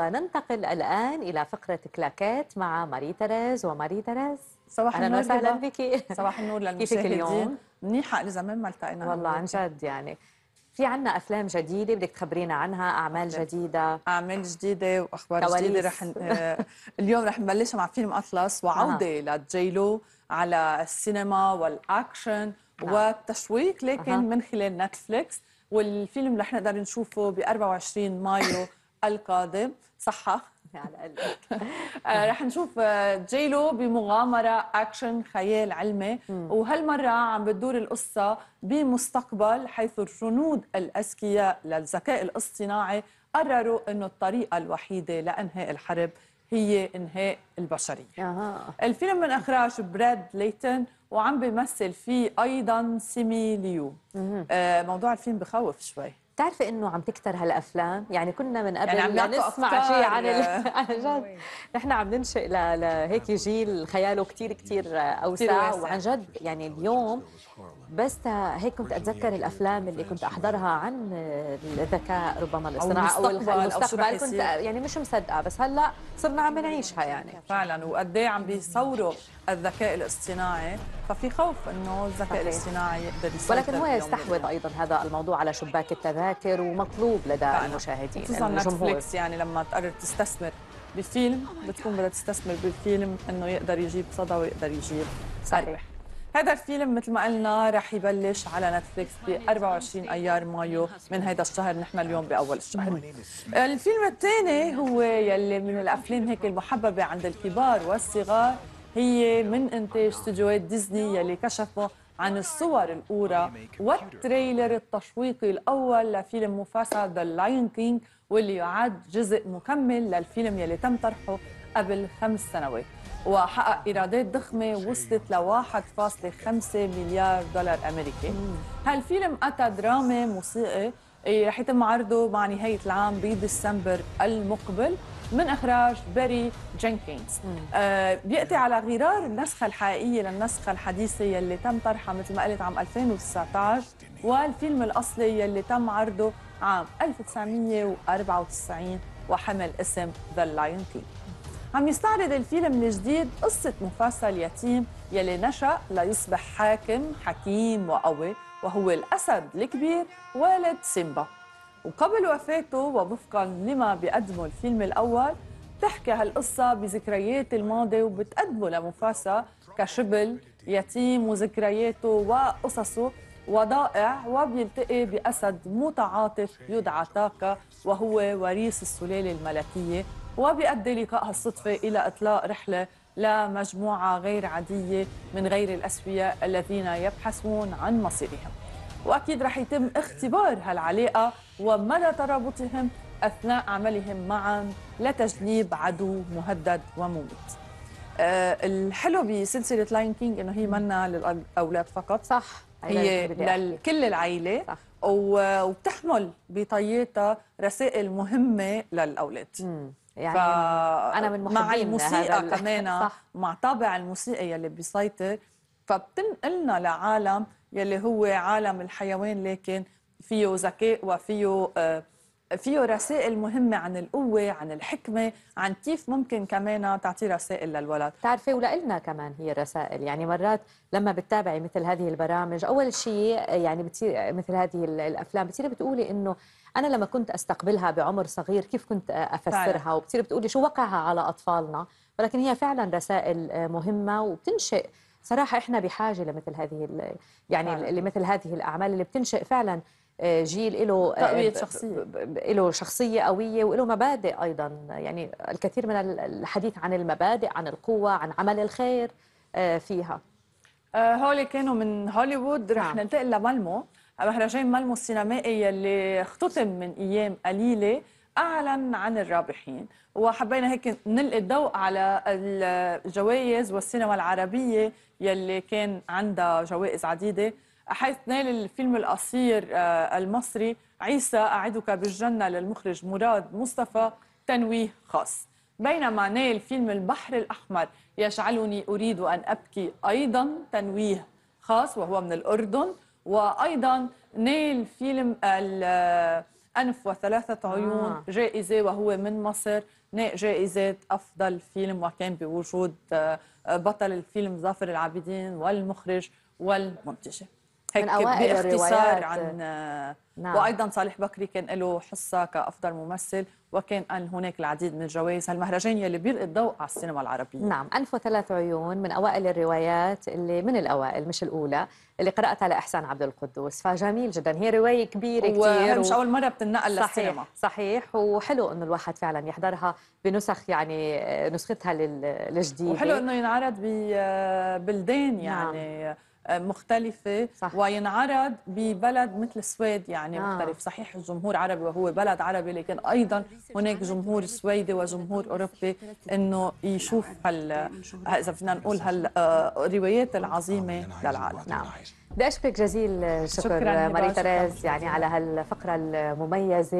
وننتقل الآن إلى فقرة كلاكات مع ماري تريز وماري تريز صباح النور وسهلا بك صباح النور للمشاهدين كيفك اليوم؟ منيحة إذا ما التقينا والله عن جد يعني في عنا أفلام جديدة بدك تخبرينا عنها أعمال جديدة أعمال جديدة وأخبار كواليس. جديدة رح آه، اليوم رح نبلش مع فيلم أطلس وعودة آه. لجيلو على السينما والأكشن نعم. والتشويق لكن آه. من خلال نتفليكس والفيلم رح نقدر نشوفه ب 24 مايو القادم صحة على آه، رح نشوف آه، جيلو بمغامرة أكشن خيال علمي وهالمرة عم بتدور القصة بمستقبل حيث الجنود الأذكياء للذكاء الاصطناعي قرروا أنه الطريقة الوحيدة لإنهاء الحرب هي إنهاء البشرية الفيلم من إخراج براد ليتن وعم بيمثل فيه ايضا سيمي ليو آه موضوع الفيلم بخوف شوي بتعرفي انه عم تكتر هالافلام يعني كنا من قبل يعني عم نسمع شيء عن آه. عن جد نحن عم ننشئ لهيك جيل خياله كثير كثير اوسع وعن جد يعني اليوم بس آه، هيك كنت اتذكر الافلام اللي كنت احضرها عن الذكاء ربما الاصطناعي او المستقبل, أو المستقبل كنت يعني مش مصدقه بس هلا صرنا عم نعيشها يعني فعلا وقد إيه عم بيصوروا الذكاء الاصطناعي ففي خوف انه الذكاء الاصطناعي يقدر يسيطر ولكن هو يستحوذ ايضا هذا الموضوع على شباك التذاكر ومطلوب لدى فعلا. المشاهدين خصوصا نتفليكس يعني لما تقرر تستثمر بفيلم oh بتكون بدها تستثمر بالفيلم انه يقدر يجيب صدى ويقدر يجيب صحيح هذا الفيلم مثل ما قلنا رح يبلش على نتفليكس ب 24 ايار مايو من هذا الشهر نحن اليوم باول الشهر الفيلم الثاني هو يلي من الافلام هيك المحببه عند الكبار والصغار هي من إنتاج استوديوهات ديزني يلي كشفوا عن الصور الأولى والتريلر التشويقي الأول لفيلم موفاسا ذا لاين كينج واللي يعد جزء مكمل للفيلم يلي تم طرحه قبل خمس سنوات وحقق ايرادات ضخمه وصلت ل 1.5 مليار دولار امريكي هالفيلم اتى درامي موسيقي رح يتم عرضه مع نهايه العام بديسمبر المقبل من اخراج باري جينكينز آه بياتي على غرار النسخه الحقيقيه للنسخه الحديثه يلي تم طرحها مثل ما قلت عام 2019 والفيلم الاصلي يلي تم عرضه عام 1994 وحمل اسم ذا Lion King عم يستعرض الفيلم الجديد قصة مفاصل يتيم يلي نشأ ليصبح حاكم حكيم وقوي وهو الأسد الكبير والد سيمبا وقبل وفاته ووفقا لما بيقدمه الفيلم الأول بتحكي هالقصة بذكريات الماضي وبتقدمه لمفاسا كشبل يتيم وذكرياته وقصصه وضائع وبيلتقي بأسد متعاطف يدعى تاكا وهو وريث السلالة الملكية وبيؤدي لقاء هالصدفة إلى إطلاق رحلة لمجموعة غير عادية من غير الأسوياء الذين يبحثون عن مصيرهم وأكيد رح يتم اختبار هالعلاقة ومدى ترابطهم أثناء عملهم معا لتجنيب عدو مهدد ومميت أه الحلو بسلسلة لاين كينج إنه هي منا للأولاد فقط صح هي لكل العائلة صح. وبتحمل بطياتها رسائل مهمة للأولاد مم. يعني انا من مع الموسيقى هذا كمان صح. مع طابع الموسيقى يلي بيسيطر فبتنقلنا لعالم يلي هو عالم الحيوان لكن فيه ذكاء وفيه آه فيه رسائل مهمة عن القوة عن الحكمة عن كيف ممكن كمان تعطي رسائل للولد تعرفي ولنا كمان هي الرسائل يعني مرات لما بتتابعي مثل هذه البرامج أول شيء يعني بتصير مثل هذه الأفلام بتصيري بتقولي إنه أنا لما كنت أستقبلها بعمر صغير كيف كنت أفسرها فعلا. بتقولي شو وقعها على أطفالنا ولكن هي فعلا رسائل آه، مهمة وبتنشئ صراحة إحنا بحاجة لمثل هذه يعني فعلا. لمثل هذه الأعمال اللي بتنشئ فعلا آه، جيل له آه، تقوية شخصية له شخصية قوية وله مبادئ أيضا يعني الكثير من الحديث عن المبادئ عن القوة عن عمل الخير آه، فيها هولي كانوا من هوليوود رح نعم. ننتقل لملمو مهرجان ملمو السينمائي يلي اختتم من أيام قليلة أعلن عن الرابحين وحبينا هيك نلقي الضوء على الجوائز والسينما العربية يلي كان عندها جوائز عديدة حيث نال الفيلم القصير آه، المصري عيسى أعدك بالجنة للمخرج مراد مصطفى تنويه خاص بينما نال فيلم البحر الأحمر يجعلني أريد أن أبكي أيضا تنويه خاص وهو من الأردن وأيضا نيل فيلم الأنف آه، وثلاثة عيون آه. جائزة وهو من مصر جائزة أفضل فيلم وكان بوجود آه، بطل الفيلم ظافر العابدين والمخرج والمنتجة هيك باختصار عن نعم. وايضا صالح بكري كان له حصه كافضل ممثل وكان هناك العديد من الجوائز هالمهرجان يلي بيلقي الضوء على السينما العربيه نعم 1003 عيون من اوائل الروايات اللي من الاوائل مش الاولى اللي قراتها لاحسان عبد القدوس فجميل جدا هي روايه كبيره كثير ومش و... اول مره بتنقل للسينما صحيح وحلو انه الواحد فعلا يحضرها بنسخ يعني آه، نسختها الجديده وحلو انه ينعرض ببلدان آه، نعم. يعني نعم. مختلفه صح. وينعرض ببلد مثل السويد يعني يعني آه. مختلف صحيح الجمهور عربي وهو بلد عربي لكن ايضا هناك جمهور سويدي وجمهور اوروبي انه يشوف هال اذا بدنا نقول هالروايات آه، العظيمه للعالم نعم بدي اشكرك جزيل شكر ماري تريز يعني على هالفقره المميزه